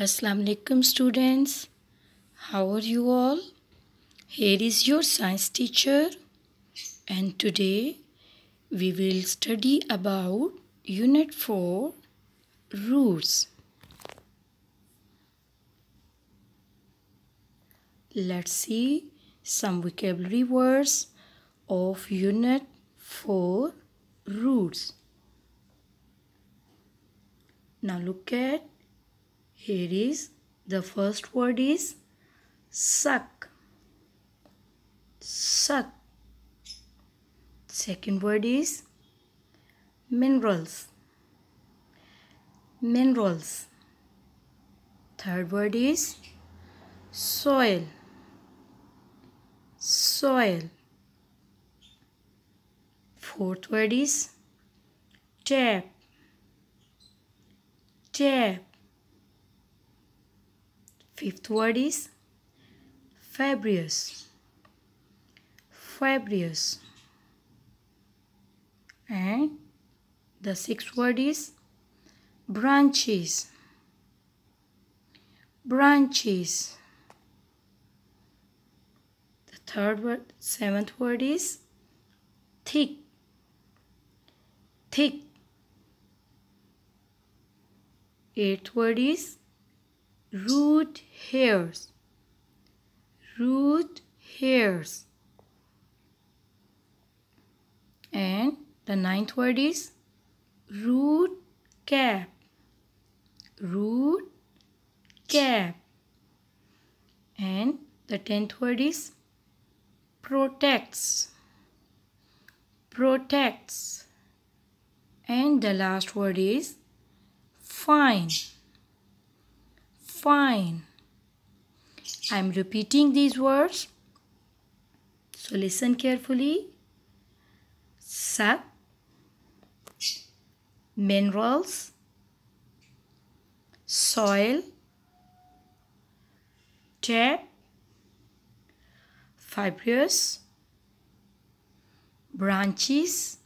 Assalamualaikum alaikum students how are you all here is your science teacher and today we will study about unit 4 roots let's see some vocabulary words of unit 4 roots now look at here is the first word is suck. Suck. Second word is minerals. Minerals. Third word is soil. Soil. Fourth word is tap. Tap. Fifth word is Fabrius. Fabrius. And the sixth word is branches. Branches. The third word, seventh word is thick. Thick. Eighth word is root hairs root hairs and the ninth word is root cap root cap and the tenth word is protects protects and the last word is fine fine. I'm repeating these words. So listen carefully. Sap, minerals, soil, tap, fibrous, branches,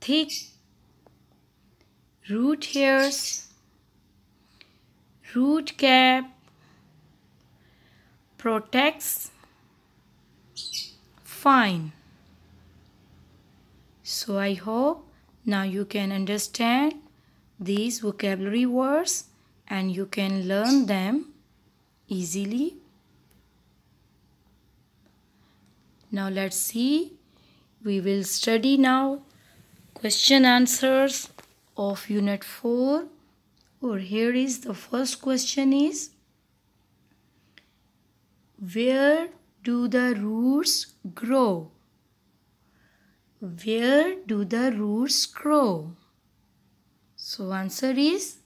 thick, root hairs, root cap protects fine so i hope now you can understand these vocabulary words and you can learn them easily now let's see we will study now question answers of unit 4 or here is the first question is where do the roots grow? Where do the roots grow? So answer is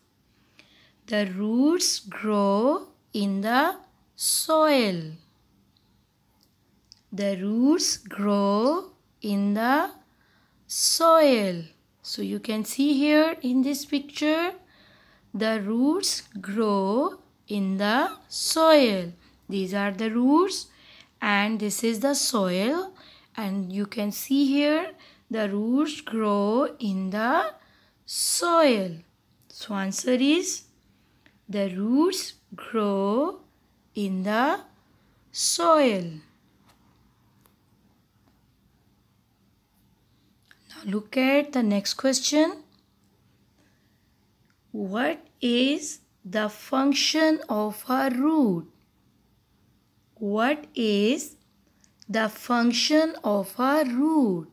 the roots grow in the soil. The roots grow in the soil. So you can see here in this picture the roots grow in the soil. These are the roots and this is the soil and you can see here the roots grow in the soil. So answer is the roots grow in the soil. Now look at the next question. What is the function of a root? What is the function of a root?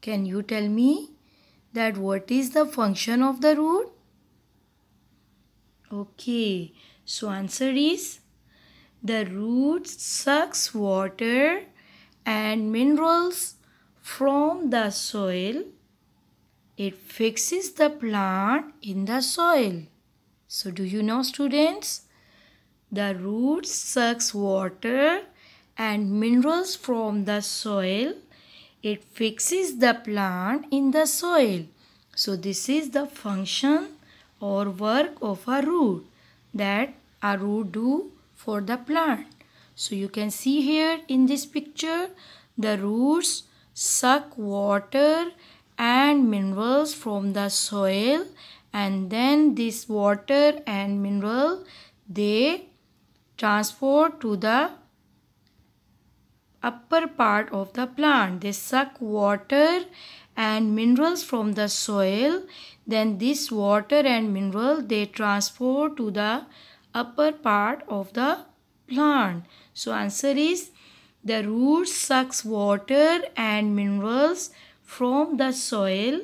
Can you tell me that what is the function of the root? Okay, so answer is the root sucks water and minerals from the soil it fixes the plant in the soil. So do you know students? The root sucks water and minerals from the soil. It fixes the plant in the soil. So this is the function or work of a root that a root do for the plant. So you can see here in this picture the roots suck water and minerals from the soil and then this water and mineral they transfer to the upper part of the plant. They suck water and minerals from the soil. Then this water and mineral they transfer to the upper part of the plant. So answer is the root sucks water and minerals from the soil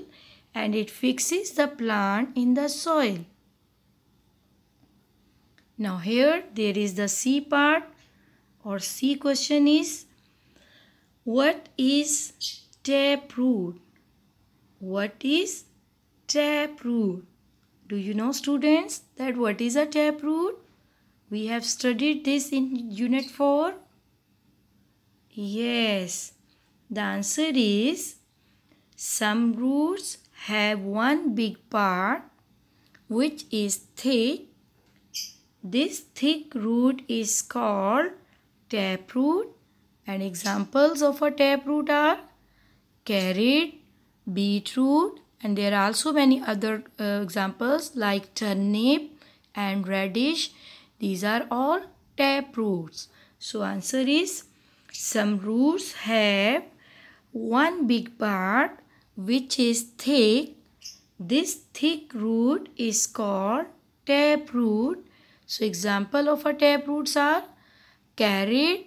and it fixes the plant in the soil. Now here there is the C part or C question is what is tap root? What is tap root? Do you know students that what is a tap root? We have studied this in unit 4. Yes, the answer is some roots have one big part which is thick. This thick root is called taproot and examples of a taproot are carrot, beetroot and there are also many other uh, examples like turnip and radish. These are all taproots. So answer is some roots have one big part which is thick. This thick root is called taproot. So example of a taproots are carrot,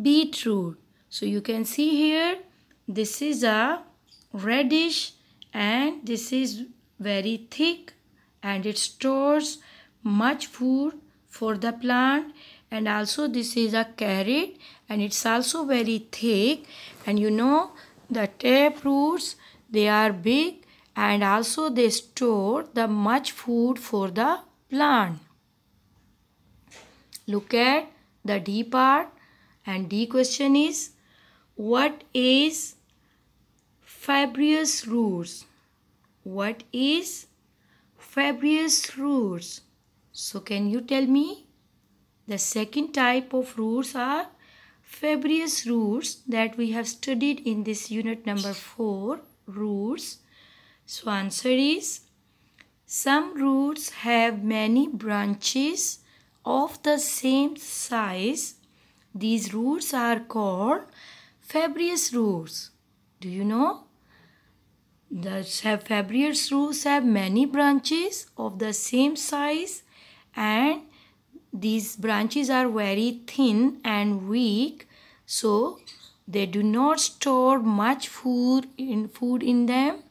beetroot. So you can see here this is a reddish and this is very thick and it stores much food for the plant and also this is a carrot and it's also very thick and you know the taproots they are big and also they store the much food for the plant. Look at the D part and D question is what is fibrous roots? What is fibrous roots? So can you tell me? The second type of roots are fibrous roots that we have studied in this unit number 4 roots? So answer is some roots have many branches of the same size. These roots are called fibrous roots. Do you know? The fibrous roots have many branches of the same size and these branches are very thin and weak. So, they do not store much food in, food in them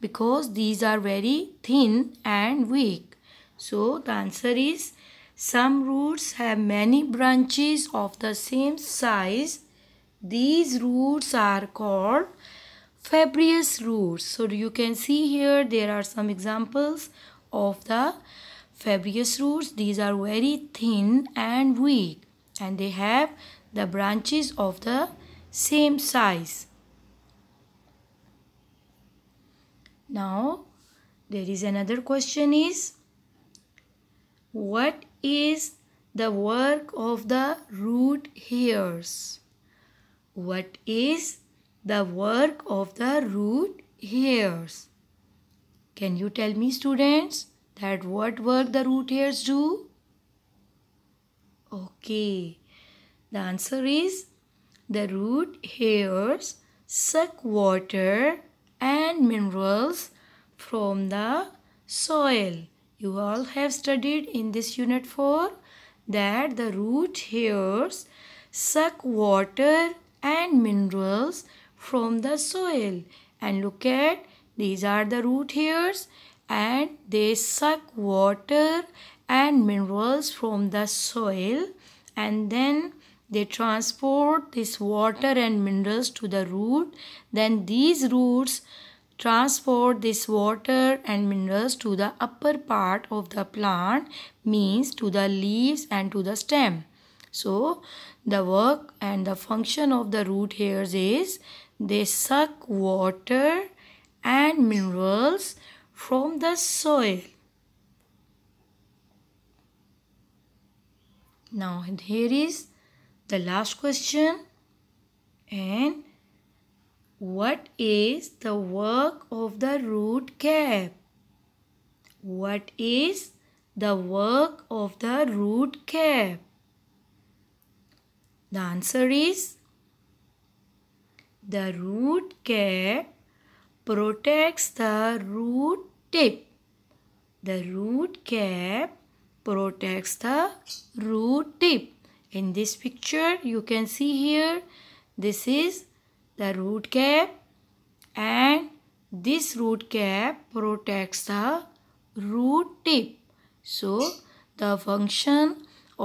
because these are very thin and weak. So the answer is some roots have many branches of the same size. These roots are called fibrous roots. So you can see here there are some examples of the fibrous roots. These are very thin and weak and they have the branches of the same size. Now, there is another question is, what is the work of the root hairs? What is the work of the root hairs? Can you tell me students that what work the root hairs do? Okay, the answer is the root hairs suck water and minerals from the soil. You all have studied in this unit 4 that the root hairs suck water and minerals from the soil. And look at these are the root hairs and they suck water and minerals from the soil and then they transport this water and minerals to the root. Then these roots transport this water and minerals to the upper part of the plant means to the leaves and to the stem. So the work and the function of the root hairs is they suck water and minerals from the soil. Now here is the last question and what is the work of the root cap? What is the work of the root cap? The answer is the root cap protects the root tip. The root cap protects the root tip in this picture you can see here this is the root cap and this root cap protects the root tip so the function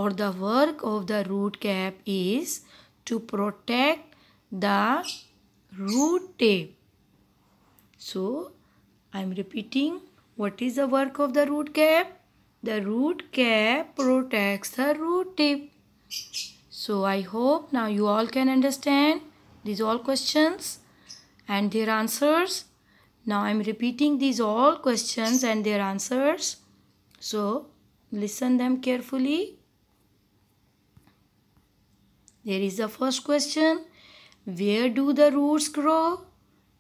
or the work of the root cap is to protect the root tip so i am repeating what is the work of the root cap the root cap protects the root tip so I hope now you all can understand these all questions and their answers. Now I am repeating these all questions and their answers. So listen them carefully. There is the first question. Where do the roots grow?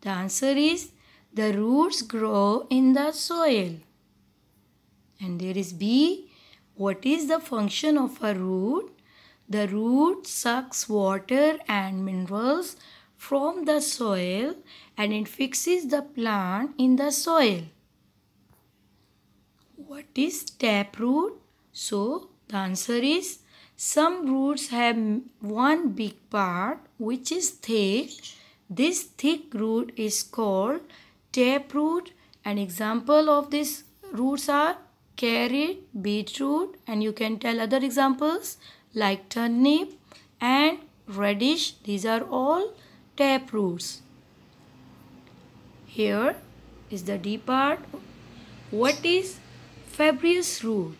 The answer is the roots grow in the soil. And there is B. What is the function of a root? The root sucks water and minerals from the soil and it fixes the plant in the soil. What is taproot? So the answer is some roots have one big part which is thick. This thick root is called taproot. An example of these roots are carrot, beetroot and you can tell other examples like turnip and radish. These are all tap roots. Here is the D part. What is fibrous root?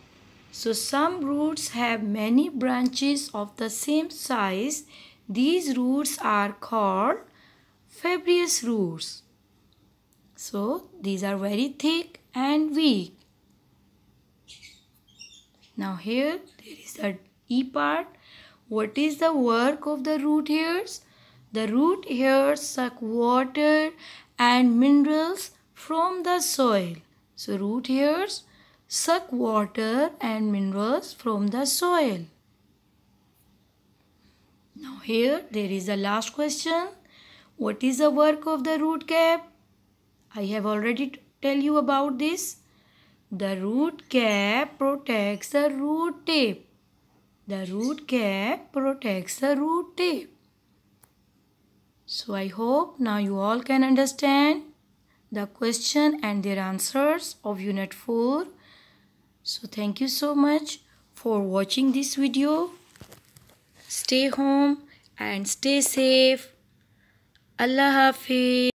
So some roots have many branches of the same size. These roots are called fibrous roots. So these are very thick and weak. Now here there is a E part. What is the work of the root hairs? The root hairs suck water and minerals from the soil. So root hairs suck water and minerals from the soil. Now here there is the last question. What is the work of the root cap? I have already tell you about this. The root cap protects the root tip the root cap protects the root tip. So I hope now you all can understand the question and their answers of unit 4. So thank you so much for watching this video. Stay home and stay safe. Allah Hafiz.